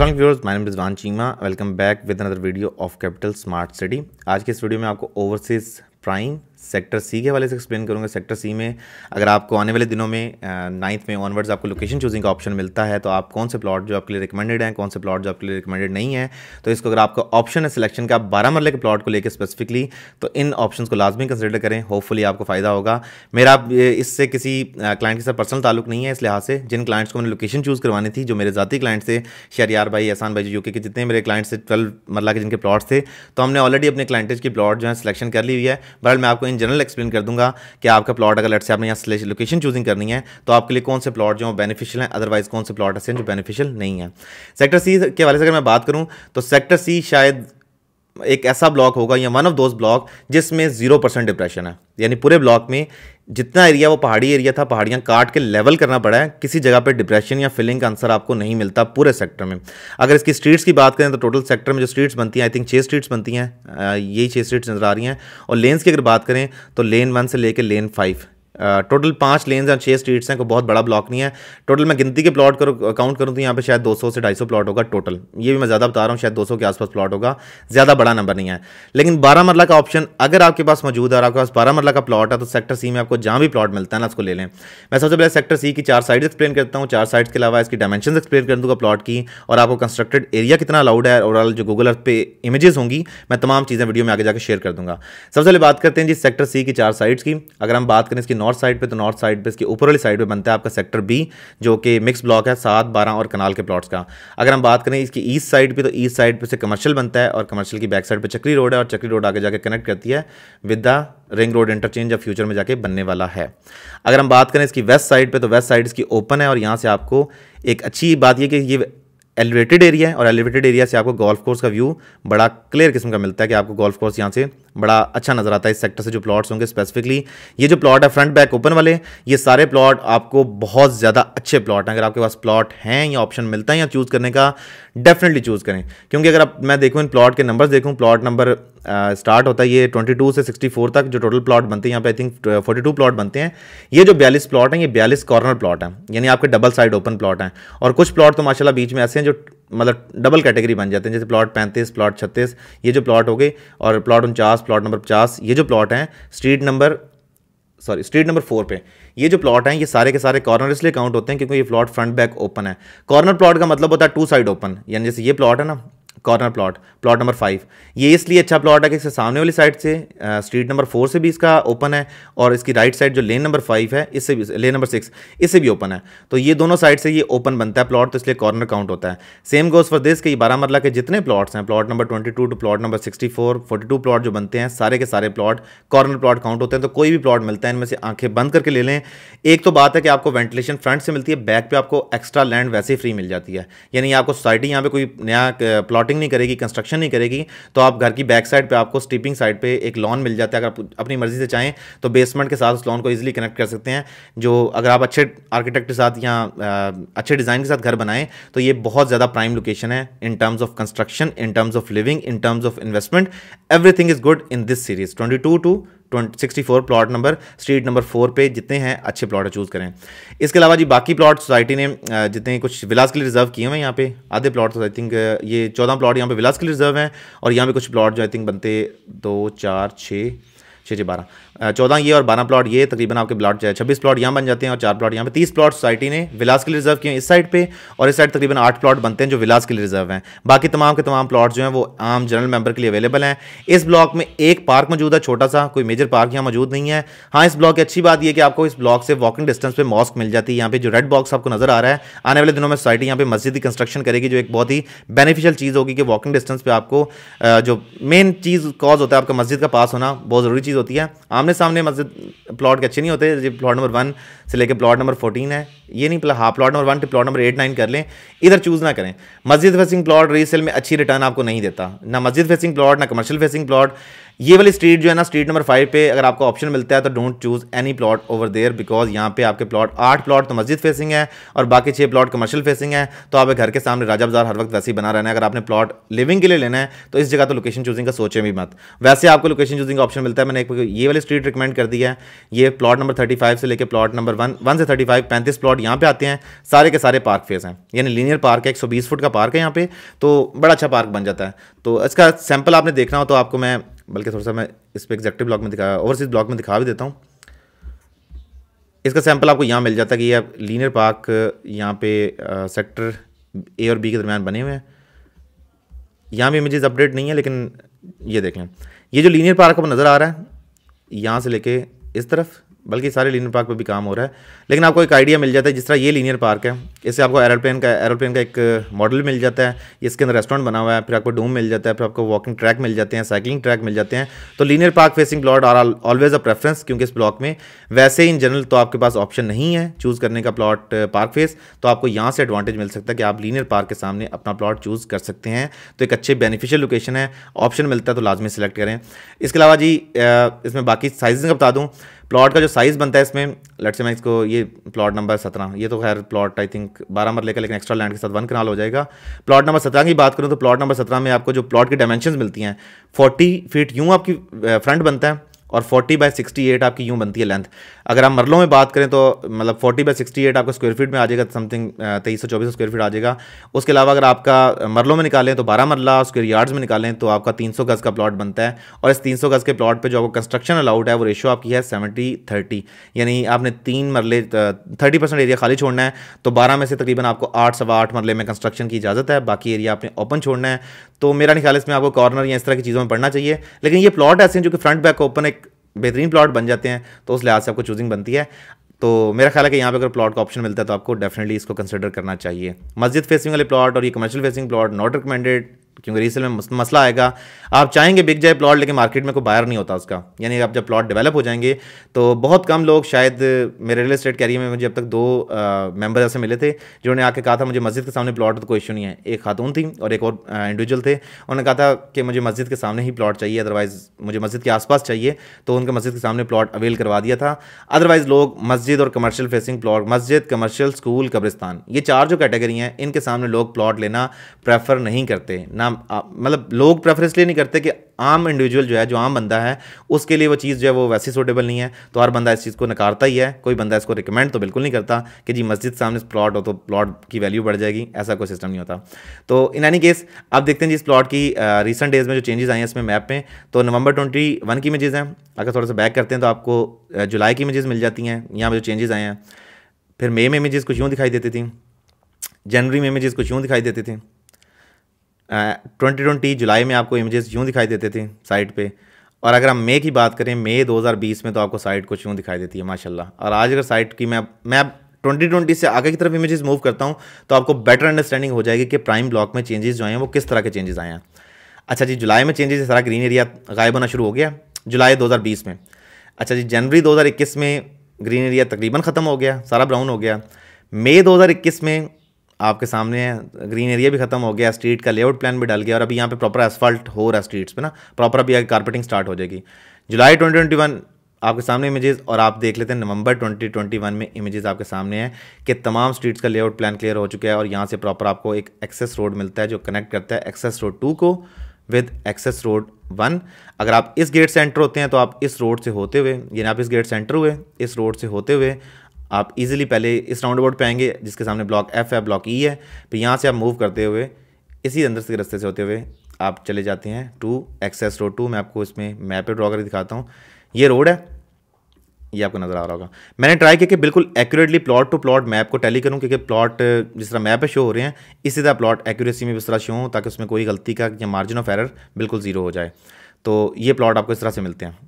Aslam viewers my Rizwan Cheema welcome back with another video of Capital Smart City आज के इस video में आपको ओवरसीज़ प्राइम सेक्टर सी के वाले से एक्सप्लेन करूँगा सेक्टर सी में अगर आपको आने वाले दिनों में नाइन्थ में ऑनवर्ड्स आपको लोकेशन चूजिंग का ऑप्शन मिलता है तो आप कौन से प्लॉट जो आपके लिए रिकमेंडेड हैं कौन से प्लॉट जो आपके लिए रिकमेंडेड नहीं है तो इसको अगर आपका ऑप्शन है सिलेक्शन का बारह मरले के प्लॉट को लेकर स्पेसिफिकली तो इन ऑप्शन को लाजमी कंसिडर करें होपफुली आपको फ़ायदा होगा मेरा इससे किसी क्लाइंट के साथ पर्सनल ताल्लुक नहीं है इस लिहाज से जिन क्लाइंट्स को मैंने लोकेशन चूज़ करवानी थी जो मेरे ज़ाती क्लाइंट थे यार भाई एहसान भाई यूके के जितने मेरे क्लाइंट्स थे ट्वेल्व मरला के जिनके प्लॉट्स थे तो हमने ऑलरेडी अपने क्लाइंटेज की प्लॉट जो है सिलेक्शन कर ली हुई है बट मैं आपको इन जनरल एक्सप्लेन कर दूंगा कि आपका प्लॉट अगर लट से आपने यहाँ स्लेश लोकेशन चूजिंग करनी है तो आपके लिए कौन से प्लॉट जो बेनिफिशियल हैं अदरवाइज कौन से प्लॉट ऐसे हैं जो बेनिफिशियल नहीं है सेक्टर सी के वाले से अगर मैं बात करूँ तो सेक्टर सी शायद एक ऐसा ब्लॉक होगा या वन ऑफ दोज ब्लॉक जिसमें ज़ीरो परसेंट डिप्रेशन है यानी पूरे ब्लॉक में जितना एरिया वो पहाड़ी एरिया था पहाड़ियाँ काट के लेवल करना पड़ा है किसी जगह पे डिप्रेशन या फीलिंग का आंसर आपको नहीं मिलता पूरे सेक्टर में अगर इसकी स्ट्रीट्स की बात करें तो टोटल सेक्टर में जो स्ट्रीट्स बनती हैं आई थिंक छः स्ट्रीट्स बनती हैं यही छः स्ट्रीट्स नज़र आ रही हैं और लेन्स की अगर बात करें तो लेन वन से लेकर लेन फाइव टोटल पाँच लेन्स या छः स्ट्रीट्स हैं कोई बहुत बड़ा ब्लॉक नहीं है टोटल मैं गिनती के प्लॉट करूँ काउंट करूँ तो यहाँ पे शायद 200 से 250 प्लॉट होगा टोटल ये भी मैं ज़्यादा बता रहा हूँ शायद 200 के आसपास प्लॉट होगा ज़्यादा बड़ा नंबर नहीं है लेकिन बारह मरला का ऑप्शन अगर आपके पास मौजूद है और आपके पास बारह मरला का प्लॉट है तो सेक्टर सी में आपको जहाँ भी प्लॉट मिलता है ना उसको ले लें मैं सबसे पहले सेक्टर सी की चार साइड एक्सप्लेन करता हूँ चार साइड्स के अलावा इसकी डायमेंशन एक्सप्लेन कर दूँगा प्लॉट की और आपको कंस्ट्रक्टेड एरिया कितना अलाउड है ओवरऑल जो गूगल अर्थ पे इमेजेस होंगी मैं तमाम चीज़ें वीडियो में आगे जाकर शेयर कर दूँगा सबसे पहले बात करते हैं जी सेक्टर सी की चार साइड्स की अगर हम बात करें इसकी नॉर्थ नॉर्थ साइड पे तो नॉर्थ साइड पे इसके ऊपर वाली साइड पे बनता है आपका सेक्टर बी जो कि मिक्स ब्लॉक है सात बारह और कनाल के प्लॉट्स का अगर हम बात करें इसकी ईस्ट साइड पे तो ईस्ट साइड पे से कमर्शियल बनता है और कमर्शियल की बैक साइड पे चक्री रोड है और चक्री रोड आगे जाके कनेक्ट करती है with the ring road interchange अब फ्यूचर में जाके बनने वाला है अगर हम बात करें इसकी वेस्ट साइड पर तो वेस्ट साइड इसकी ओपन है और यहाँ से आपको एक अच्छी बात यह कि ये एलिवेटेड एरिया है और एलिवेटेड एरिया से आपको गोल्फ कोर्स का व्यू बड़ा क्लियर किस्म का मिलता है कि आपको गोल्फ कोर्स यहाँ से बड़ा अच्छा नज़र आता है इस सेक्टर से जो प्लॉट्स होंगे स्पेसिफिकली ये जो प्लॉट है फ्रंट बैक ओपन वाले ये सारे प्लॉट आपको बहुत ज़्यादा अच्छे प्लॉट हैं अगर आपके पास प्लॉट हैं या ऑप्शन मिलता है या चूज़ करने का डेफिनेटली चूज़ करें क्योंकि अगर आप मैं देखूँ इन प्लॉट के नंबर्स देखूँ प्लॉट नंबर स्टार्ट होता है ये 22 से 64 तक जो टोटल प्लॉट बनते हैं यहाँ पे आई थिंक 42 प्लॉट बनते हैं ये जो 42 प्लॉट हैं ये 42 कॉर्नर प्लॉट हैं यानी आपके डबल साइड ओपन प्लॉट हैं और कुछ प्लॉट तो माशाल्लाह बीच में ऐसे हैं जो मतलब डबल कैटेगरी बन जाते हैं जैसे प्लॉट पैंतीस प्लॉट छत्तीस ये जो प्लॉट हो गए और प्लॉट उनचास प्लॉट नंबर पचास ये जो प्लॉट हैं street number sorry street number four पे ये जो प्लॉट हैं ये सारे के सारे कॉर्नर इसलिए काउंट होते हैं क्योंकि ये प्लॉट फ्रंट बैक ओपन है कॉर्नर प्लॉट का मतलब होता है टू साइड ओपन यानी जैसे ये प्लॉट है ना corner plot plot number five ये इसलिए अच्छा प्लॉट है कि इसके सामने वाली साइड से स्ट्रीट नंबर फोर से भी इसका ओपन है और इसकी राइट साइड जो लेन नंबर फाइव है इससे भी लेन नंबर सिक्स इससे भी ओपन है तो ये दोनों साइड से ये ओपन बनता है प्लॉट तो इसलिए कॉर्नर काउंट होता है सेम गोज फॉर दिस के बारह मरला के जितने प्लॉट्स हैं plot number twenty two two plot number sixty four forty two plot जो बनते हैं सारे के सारे प्लॉट कॉर्नर प्लॉट काउंट होते हैं तो कोई भी प्लॉट मिलता है इनमें से आंखें बंद करके ले लें एक तो बात है कि आपको वेंटिलेशन फ्रंट से मिलती है बैक पर आपको एक्स्ट्रा लैंड वैसे ही फ्री मिल जाती है यानी आपको सोसाइटी यहाँ पे कोई नया प्लॉट प्लॉटिंग नहीं करेगी कंस्ट्रक्शन नहीं करेगी तो आप घर की बैक साइड पर आपको स्टीपिंग साइड पर एक लॉन मिल जाता है अगर आप अपनी मर्जी से चाहें तो बेसमेंट के साथ उस लॉन को ईजिली कनेक्ट कर सकते हैं जो अगर आप अच्छे आर्किटेक्ट के साथ या अच्छे डिज़ाइन के साथ घर बनाएं तो ये बहुत ज़्यादा प्राइम लोकेशन है in terms of construction in terms of living in terms of investment everything is good in this series twenty two two sixty four plot number street number four पे जितने हैं अच्छे प्लाट चूज़ करें इसके अलावा जी बाकी plot society ने जितने कुछ विलास के लिए रिजर्व किए हुए हैं यहाँ पे आधे प्लाट आई थिंक ये चौदह प्लाट यहाँ पे विलास के लिए रिजर्व हैं और यहाँ पे कुछ प्लाट जो आई थिंक बनते दो चार छः छः छः बारह चौदह ये और बारह प्लॉट ये तकरीबन आपके प्लॉट छब्बीस प्लॉट यहाँ बन जाते हैं और चार प्लॉट यहाँ पे तीस प्लॉट सोसाइटी ने विलास के लिए रिजर्व किए इस साइड पे और इस साइड तकरीबन आठ प्लॉट बनते हैं जो विलास के लिए रिजर्व हैं बाकी तमाम के तमाम प्लॉट जो है वो आम जनरल मेंबर के लिए अवेलेबल हैं इस ब्लॉक में एक पार्क मौजूद है छोटा सा कोई मेजर पार्क यहाँ मौजूद नहीं है हाँ इस ब्लॉक की अच्छी बात यह कि आपको इस ब्लॉक से वॉकिंग डिस्टेंस पर मॉस्क मिल जाती है यहाँ पर जो रेड बॉक्स आपको नजर आ रहा है आने वाले दिनों में सोसाइटी यहाँ पे मस्जिद की कंस्ट्रक्शन करेगी जो एक बहुत ही बेनिफिशियल चीज़ होगी कि वॉकिंग डिस्टेंस पर आपको जो मेन चीज़ कॉज होता है आपका मस्जिद का पास होना बहुत ज़रूरी चीज़ होती है आमने सामने मस्जिद प्लॉट के अच्छे नहीं होते जी प्लॉट नंबर वन से लेकर प्लॉट नंबर फोर्टीन है ये नहीं प्ला हाँ plot number one two plot number eight nine कर लें इधर चूज़ ना करें मस्जिद फेसिंग प्लॉट रीसेल में अच्छी रिटर्न आपको नहीं देता ना मस्जिद फेसिंग प्लॉट ना कमर्शियल फेसिंग प्लॉट ये वाली स्ट्रीट जो है ना स्ट्रीट नंबर फाइव पे अगर आपको ऑप्शन मिलता है तो don't choose any plot over there because यहाँ पे आपके प्लॉट आठ प्लॉट तो मस्जिद फेसिंग है और बाकी छः प्लॉट कमर्शियल फेसिंग है तो आप घर के सामने राजा बाजार हर वक्त वैसे ही बना रहना है अगर आपने प्लॉट लिविंग के लिए लेना है तो इस जगह तो लोकेशन चूजिंग का सोचें भी मत वैसे आपको लोकेशन चूजिंग का ऑप्शन मिलता है मैंने एक ये वाली स्ट्रीट रिकमेंड कर दी है ये प्लॉट नंबर थर्टी फाइव से लेकर प्लॉट नंबर वन वन से थर्टी फाइव पैंतीस प्लॉट यहाँ पे आते हैं सारे के सारे पार्क फेस हैं यानी लीनियर पार्क है एक सौ बीस फुट का पार्क है यहाँ पे तो बड़ा अच्छा पार्क बन जाता है तो इसका सैम्पल आपने देखना हो तो आपको मैं बल्कि थोड़ा सा मैं इस पर एग्जैक्टिव ब्लॉक में दिखाया ओवरसीज ब्लॉक में दिखा भी देता हूँ इसका सैंपल आपको यहाँ मिल जाता है कि ये लीनियर पार्क यहाँ पे आ, सेक्टर ए और बी के दरमियान बने हुए हैं यहाँ भी इमेजेस अपडेट नहीं है लेकिन ये देख लें ये जो लीनियर पार्क आपको नज़र आ रहा है यहाँ से लेके इस तरफ बल्कि सारे लीनियर पार्क पर भी काम हो रहा है लेकिन आपको एक आइडिया मिल जाता है जिस तरह ये लीनियर पार्क है इससे आपको एरोप्लेन का एरोप्लेन का एक मॉडल uh, मिल जाता है इसके अंदर रेस्टोरेंट बना हुआ है फिर आपको डूम मिल जाता है फिर आपको वॉकिंग ट्रैक मिल जाते हैं साइकिलिंग ट्रैक मिल जाते हैं तो linear park facing plot are always a preference क्योंकि इस ब्लॉक में वैसे इन जनरल तो आपके पास ऑप्शन नहीं है चूज़ करने का प्लॉट पार्क फेस तो आपको यहाँ से एडवांटेज मिल सकता है कि आप लीनियर पार्क के सामने अपना प्लॉट चूज़ कर सकते हैं तो एक अच्छे बेनिफिशियल लोकेशन है ऑप्शन मिलता है तो लाजमी सेलेक्ट करें इसके अलावा जी uh, इसमें बाकी साइजिंग का बता दूँ प्लॉट का जो साइज़ बनता है इसमें लट से मैं इसको ये प्लॉट नंबर सत्रह ये तो खैर प्लॉट आई थिंक बारह मरले लेकर लेकिन एक्स्ट्रा लैंड के साथ वन कनाल हो जाएगा प्लॉट नंबर सत्रह की बात करूँ तो प्लॉट नंबर सत्रह में आपको जो प्लॉट की डायमेंशन मिलती हैं फोर्टी फीट यूँ आपकी फ्रंट बनता है और 40 बाय 68 आपकी यूँ बनती है लेंथ अगर आप मरलों में बात करें तो मतलब 40 बाय 68 आपका स्क्वायर फीट में आ जाएगा समथिंग तेईस सौ चौबीस स्क्वायर फीट आ जाएगा उसके अलावा अगर आपका मरलों में निकालें तो 12 मरला स्क्वायर यार्ड्स में निकालें तो आपका 300 गज़ का प्लॉट बनता है और इस 300 गज़ के प्लॉट पर जो आपको कंस्ट्रक्शन अलाउड है वो रेशो आपकी है सेवेंटी थर्टी यानी आपने तीन मरले थर्टी परसेंट एरिया खाली छोड़ना है तो बारह में से तकरीबन आपको आठ सवा आठ मरले में कंस्ट्रक्शन की इजाज़त है बाकी एरिया आपने ओपन छोड़ना है तो मेरा ख्याल इसमें आपको कॉर्नर या इस तरह की चीज़ों में पढ़ना चाहिए लेकिन ये प्लॉट ऐसे हैं जो कि फ्रंट बैक ओपन एक बेहतरीन प्लॉट बन जाते हैं तो उस लिहाज से आपको चूजिंग बनती है तो मेरा ख्याल है कि यहाँ पे अगर प्लॉट का ऑप्शन मिलता है तो आपको डेफिनेटली इसको कंसिडर करना चाहिए मस्जिद फेसिंग वाले प्लॉट और ये commercial facing plot not recommended क्योंकि रीसेल में मसला आएगा आप चाहेंगे बिक जाए प्लॉट लेकिन मार्केट में कोई बायर नहीं होता उसका यानी आप जब प्लॉट डेवलप हो जाएंगे तो बहुत कम लोग शायद मेरे रियल स्टेट कैरियर में मुझे अब तक दो मेंबर ऐसे मिले थे जिन्होंने आके कहा था मुझे मस्जिद के सामने प्लॉट तो कोई इशू नहीं है एक खातून थी और एक और इंडिविजुअल थे उन्होंने कहा था कि मुझे मस्जिद के सामने ही प्लॉट चाहिए अदरवाइज़ मुझे मस्जिद के आसपास चाहिए तो उनका मस्जिद के सामने प्लॉट अवेल करवा दिया था अदरवाइज़ लोग मस्जिद और कमर्शियल फेसिंग प्लॉट मस्जिद कमर्शियल स्कूल कब्रिस्तान ये चार जो कैटेगरी हैं इनके सामने लोग प्लॉट लेना प्रेफर नहीं करते ना आम मतलब लोग प्रेफरेंस लिए नहीं करते कि आम इंडिविजुअल जो है जो आम बंदा है उसके लिए वो चीज़ जो है वो वैसी सूटेबल नहीं है तो हर बंदा इस चीज़ को नकारता ही है कोई बंदा इसको रिकमेंड तो बिल्कुल नहीं करता कि जी मस्जिद सामने प्लॉट हो तो प्लॉट की वैल्यू बढ़ जाएगी ऐसा कोई सिस्टम नहीं होता तो इन एनी केस आप देखते हैं जी इस प्लॉट की रिसेंट डेज में जो चेंजेस आई हैं इसमें मैप में तो नवंबर ट्वेंटी की इमेजेज़ हैं अगर थोड़ा सा बैक करते हैं तो आपको जुलाई की इमेजेस मिल जाती हैं यहाँ पर जो चेंजेस आए हैं फिर मई में इमेजेस कुछ यूँ दिखाई देती थी जनवरी में इमेजेस कुछ यूँ दिखाई देती थी ट्वेंटी ट्वेंटी जुलाई में आपको इमेजेस यूँ दिखाई देते थे साइट पे और अगर हम मे की बात करें मई 2020 में तो आपको साइट कुछ यूँ दिखाई देती है माशाल्लाह और आज अगर साइट की मैं मैं ट्वेंटी ट्वेंटी से आगे की तरफ इमेजेस मूव करता हूँ तो आपको बेटर अंडरस्टैंडिंग हो जाएगी कि प्राइम ब्लॉक में चेंजेस जो हैं वो किस तरह के चेंजेस आए हैं अच्छा जी जुलाई में चेंजेस सारा ग्रीन एरिया गायब होना शुरू हो गया जुलाई दो में अच्छा जी जनवरी दो में ग्रीन एरिया तकरीबन ख़त्म हो गया सारा ब्राउन हो गया मई 2021 में आपके सामने ग्रीन एरिया भी खत्म हो गया स्ट्रीट का लेआउट प्लान भी डाल गया और अभी यहाँ पे प्रॉपर एसफॉल्ट हो रहा है स्ट्रीट्स पे ना प्रॉपर अभी यहाँ कारपेटिंग स्टार्ट हो जाएगी जुलाई ट्वेंटी ट्वेंटी वन आपके सामने इमेजेस और आप देख लेते हैं नवंबर 2021 में इमेजेस आपके सामने हैं कि तमाम स्ट्रीट्स का लेआउट प्लान क्लियर हो चुका है और यहाँ से प्रॉपर आपको एक एक्सेस रोड मिलता है जो कनेक्ट करता है एक्सेस रोड टू को विद एक्सेस रोड वन अगर आप इस गेट से एंटर होते हैं तो आप इस रोड से होते हुए यानी आप इस गेट से एंटर हुए इस रोड से होते हुए आप इजीली पहले इस राउंड अबाउट पर आएंगे जिसके सामने ब्लॉक एफ है ब्लॉक ई e है फिर तो यहाँ से आप मूव करते हुए इसी अंदर से रस्ते से होते हुए आप चले जाते हैं टू एक्सेस रोड टू मैं आपको इसमें मैप पर ड्रॉ कर दिखाता हूँ ये रोड है ये आपको नज़र आ रहा होगा मैंने ट्राई किया कि बिल्कुल accurately plot to plot map को टैली करूँ क्योंकि प्लॉट जिस तरह मैप पे शो हो रहे हैं इसी तरह प्लॉट एक्यूरेसी में भी इस तरह शो हो ताकि उसमें कोई गलती का या मार्जिन ऑफ एरर बिल्कुल ज़ीरो हो जाए तो ये प्लॉट आपको इस तरह से मिलते हैं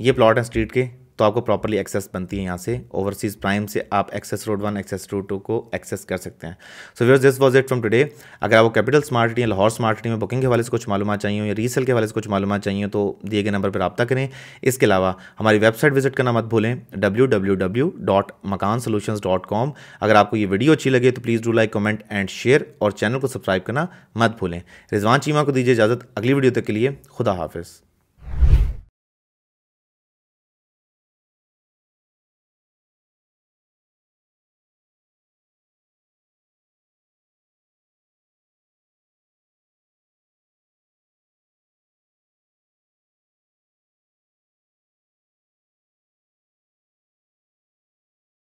ये प्लॉट हैं स्ट्रीट के तो आपको प्रॉपरली एक्सेस बनती है यहाँ से ओवरसीज प्राइम से आप access road one access road two को एक्सेस कर सकते हैं so where's this was it from today अगर आपको कैपिटल स्मार्ट या लाहौर स्मार्ट में बुकिंग के हवाले से कुछ मालूम चाहिए या रीसेल के हवाले से कुछ मालूम चाहिए तो दिए गए नंबर पर रबा करें इसके अलावा हमारी वेबसाइट विजिट करना मत भूलें डब्ल्यू अगर आपको ये वीडियो अच्छी लगे तो please do like comment and share और चैनल को सब्सक्राइब करना मत भूलें रिजवान चीमा को दीजिए इजाज़त अगली वीडियो तक के लिए खुदा हाफिज़